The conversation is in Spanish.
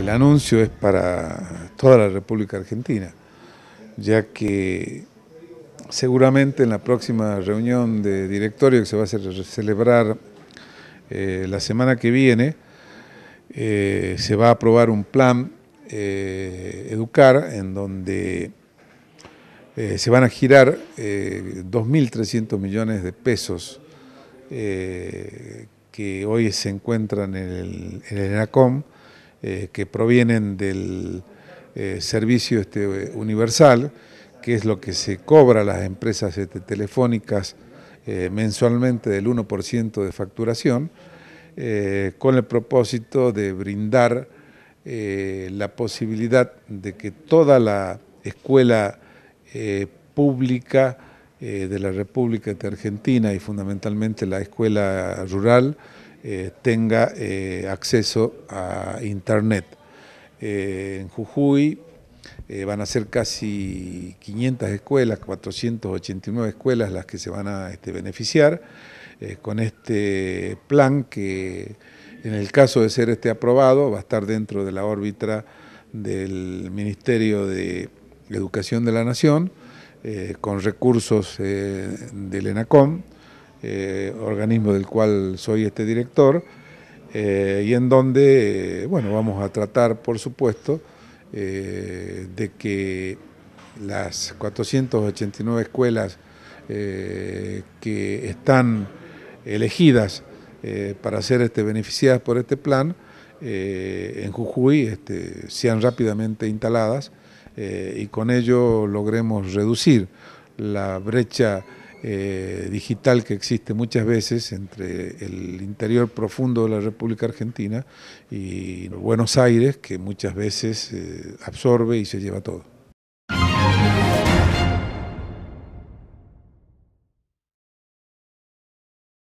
el anuncio es para toda la República Argentina, ya que seguramente en la próxima reunión de directorio que se va a celebrar eh, la semana que viene, eh, se va a aprobar un plan eh, Educar en donde se van a girar 2.300 millones de pesos que hoy se encuentran en el ENACOM, eh, que provienen del eh, servicio este, universal, que es lo que se cobra a las empresas este, telefónicas eh, mensualmente del 1% de facturación, con el propósito de brindar la posibilidad de que toda la escuela pública de la República de Argentina y fundamentalmente la escuela rural eh, tenga eh, acceso a Internet. Eh, en Jujuy van a ser casi 500 escuelas, 489 escuelas las que se van a este, beneficiar con este plan que en el caso de ser este aprobado va a estar dentro de la órbita del Ministerio de Educación de la Nación con recursos del ENACOM. Eh, organismo del cual soy este director, eh, y en donde, eh, bueno, vamos a tratar, por supuesto, de que las 489 escuelas que están elegidas para ser este, beneficiadas por este plan, en Jujuy este, sean rápidamente instaladas y con ello logremos reducir la brecha eh, digital que existe muchas veces entre el interior profundo de la República Argentina y Buenos Aires, que muchas veces eh, absorbe y se lleva todo.